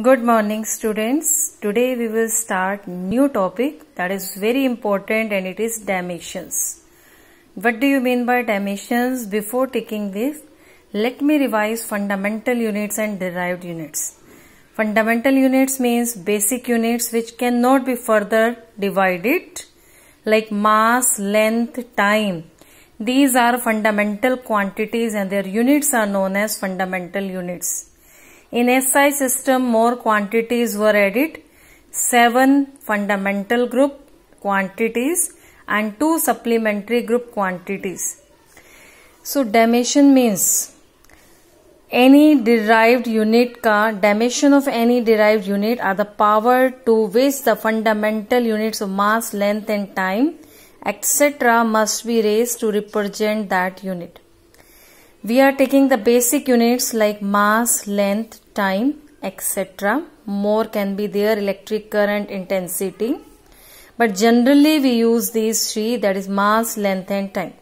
good morning students today we will start new topic that is very important and it is dimensions what do you mean by dimensions before taking this let me revise fundamental units and derived units fundamental units means basic units which cannot be further divided like mass length time these are fundamental quantities and their units are known as fundamental units in SI system, more quantities were added, 7 fundamental group quantities and 2 supplementary group quantities. So, dimension means any derived unit ka dimension of any derived unit are the power to which the fundamental units of mass, length and time etc. must be raised to represent that unit. We are taking the basic units like mass, length, time, etc. More can be there, electric current, intensity. But generally we use these three that is mass, length and time.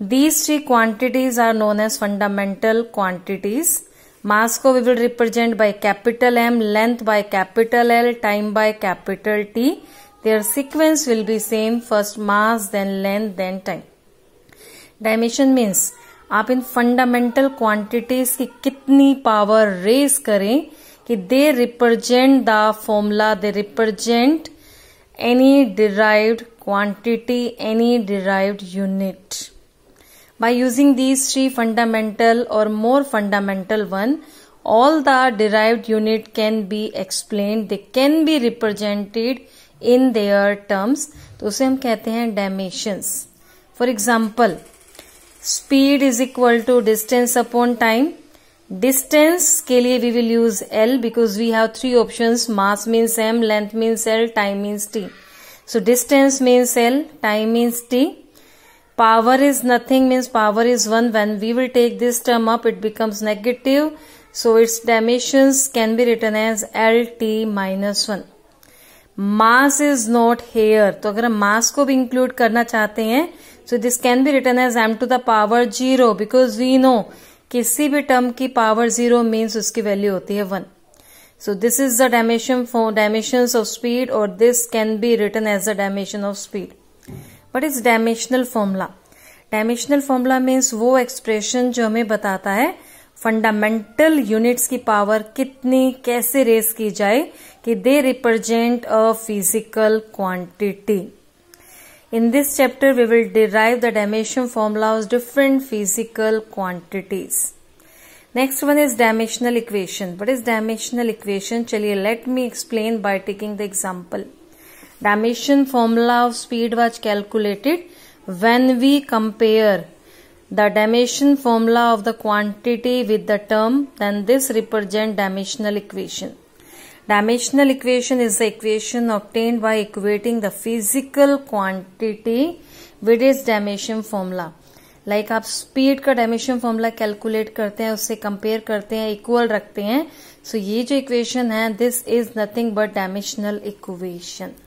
These three quantities are known as fundamental quantities. Mass ko we will represent by capital M, length by capital L, time by capital T. Their sequence will be same first mass then length then time. Dimension means आप इन fundamental quantities की कितनी power raise करें कि they represent the formula they represent any derived quantity any derived unit by using these three fundamental और more fundamental one all the derived unit can be explain they can be represented in their terms तो उसे हम कहते हैं dimensions for example speed is equal to distance upon time distance के लिए we will use L because we have three option mass means M length means L time means T so distance means L time means T power is nothing means power is one when we will take this term up it becomes negative so its dimensions can be written as L T minus one mass is not here तो अगर हम मास को भी include करना चाहते हैं so this can be written as M to the power zero because we know किसी भी टर्म की पावर जीरो मीन्स उसकी वैल्यू होती है one so this is the dimension for dimension of speed और this can be written as the dimension of speed what is dimensional formula dimensional formula means वो expression जो हमें बताता है fundamental units की पावर कितनी कैसे रेस की जाए कि they represent a physical quantity In this chapter, we will derive the dimension formula of different physical quantities. Next one is dimensional equation. What is dimensional equation? चलिए let me explain by taking the example. Dimension formula of speed was calculated when we compare the dimension formula of the quantity with the term then this represent dimensional equation. Dimensional equation is the equation obtained by equating the physical quantity with its dimension formula. Like like आप speed का dimension formula calculate करते हैं उससे compare करते हैं equal रखते हैं सो so ये जो इक्वेशन है this is nothing but dimensional equation